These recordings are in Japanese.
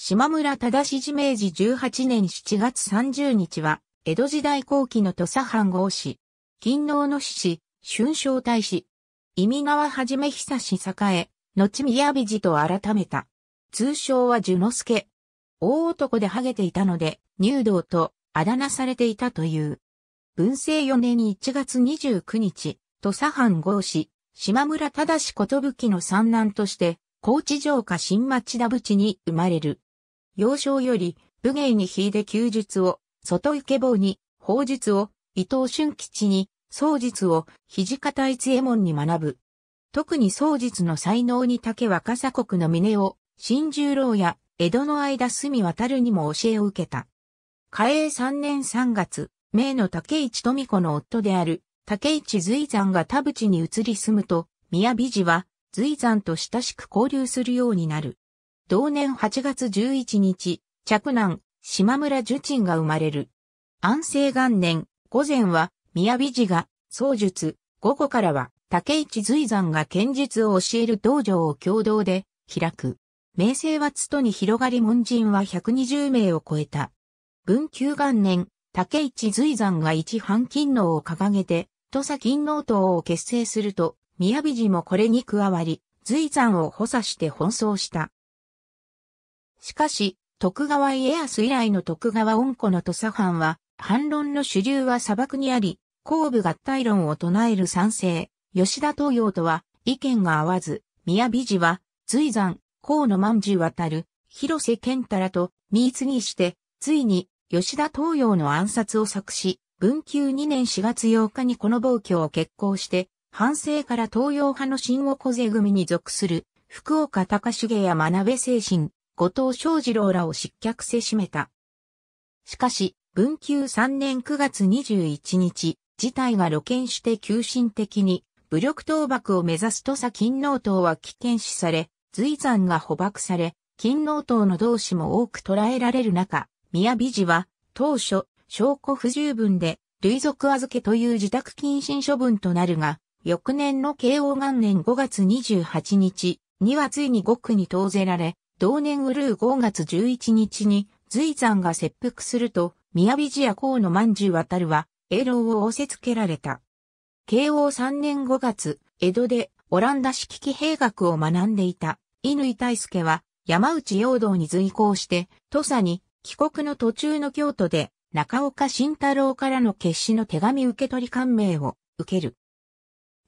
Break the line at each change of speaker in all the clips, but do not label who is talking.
島村忠氏明治18年7月30日は、江戸時代後期の土佐藩合氏、勤王の志士、春章大使、意味川はじめ久し栄、後宮美寺と改めた。通称は樹之助。大男でハゲていたので、入道とあだ名されていたという。文政4年1月29日、土佐藩合氏、島村忠きの三男として、高知城下新町田淵に生まれる。幼少より武芸に秀で休日を、外受け棒に、法術を、伊藤俊吉に、宗術を、土方一右衛門に学ぶ。特に宗術の才能に竹若狭国の峰を、新十郎や江戸の間隅渡るにも教えを受けた。嘉永3年3月、名の竹市富子の夫である竹市随山が田淵に移り住むと、宮美寺は随山と親しく交流するようになる。同年8月11日、着男、島村樹鎮が生まれる。安政元年、午前は、宮美寺が、創術、午後からは、竹市随山が剣術を教える道場を共同で、開く。名声は都に広がり門人は120名を超えた。文久元年、竹市随山が一半金能を掲げて、土佐金能党を結成すると、宮美寺もこれに加わり、随山を補佐して奔走した。しかし、徳川家康以来の徳川恩子の土佐藩は、反論の主流は砂漠にあり、後部合体論を唱える賛成、吉田東洋とは意見が合わず、宮美寺は、随山、河野万事渡る、広瀬健太らと、見継ぎして、ついに、吉田東洋の暗殺を作し、文久2年4月8日にこの暴挙を決行して、反省から東洋派の新尾小勢組に属する、福岡隆重や学べ精神、後藤昌二郎らを失脚せしめた。しかし、文久3年9月21日、事態が露見して急進的に、武力倒幕を目指す土佐金納党は危険視され、随山が捕獲され、金納党の同志も多く捕らえられる中、宮美寺は、当初、証拠不十分で、類属預けという自宅謹慎処分となるが、翌年の慶応元年5月28日にはついに獄に投ぜられ、同年ウルー5月11日に、随山が切腹すると、宮城寺や河野万寿渡るは、英老を仰せつけられた。慶応3年5月、江戸でオランダ式騎兵学を学んでいた、乾大輔は、山内陽道に随行して、土佐に帰国の途中の京都で、中岡慎太郎からの決死の手紙受け取り感銘を受ける。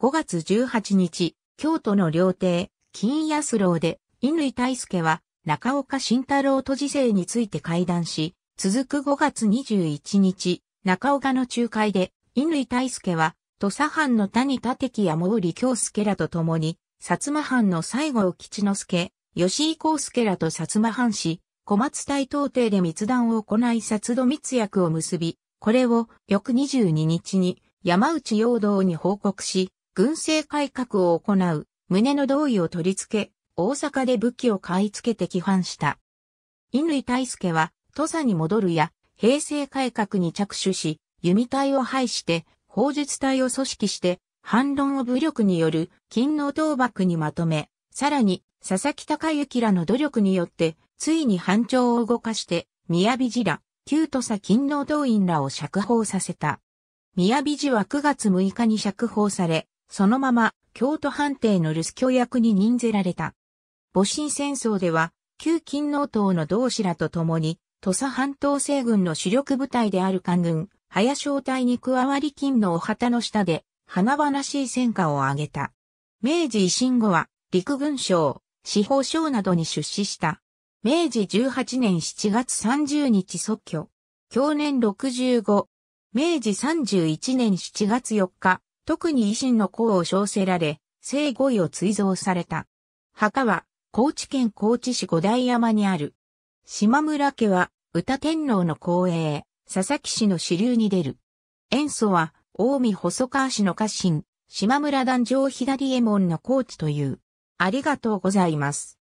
5月18日、京都の料亭、金安楼で乾大輔は中岡慎太郎と時世について会談し、続く5月21日、中岡の仲介で、乾大輔は、土佐藩の谷立木や毛利京介らと共に、薩摩藩の西郷吉之助、吉井康介らと薩摩藩士、小松大東帝で密談を行い薩度密約を結び、これを翌22日に山内陽道に報告し、軍政改革を行う胸の同意を取り付け、大阪で武器を買い付けて規範した。乾大介は、土佐に戻るや、平成改革に着手し、弓隊を廃して、法術隊を組織して、反論を武力による勤労倒幕にまとめ、さらに、佐々木隆之らの努力によって、ついに反調を動かして、宮城寺ら、旧土佐勤労動員らを釈放させた。宮城寺は9月6日に釈放され、そのまま京都判定の留守居役に任ぜられた。戊辰戦争では、旧金納党の同志らと共に、土佐半島西軍の主力部隊である官軍、早正隊に加わり金のお旗の下で、花々しい戦果を挙げた。明治維新後は、陸軍省、司法省などに出資した。明治18年7月30日即居。去年65。明治31年7月4日、特に維新の功を称せられ、生5位を追贈された。墓は、高知県高知市五大山にある。島村家は、歌天皇の後衛、佐々木氏の支流に出る。塩素は、近江細川氏の家臣、島村壇上左衛門の高知という。ありがとうございます。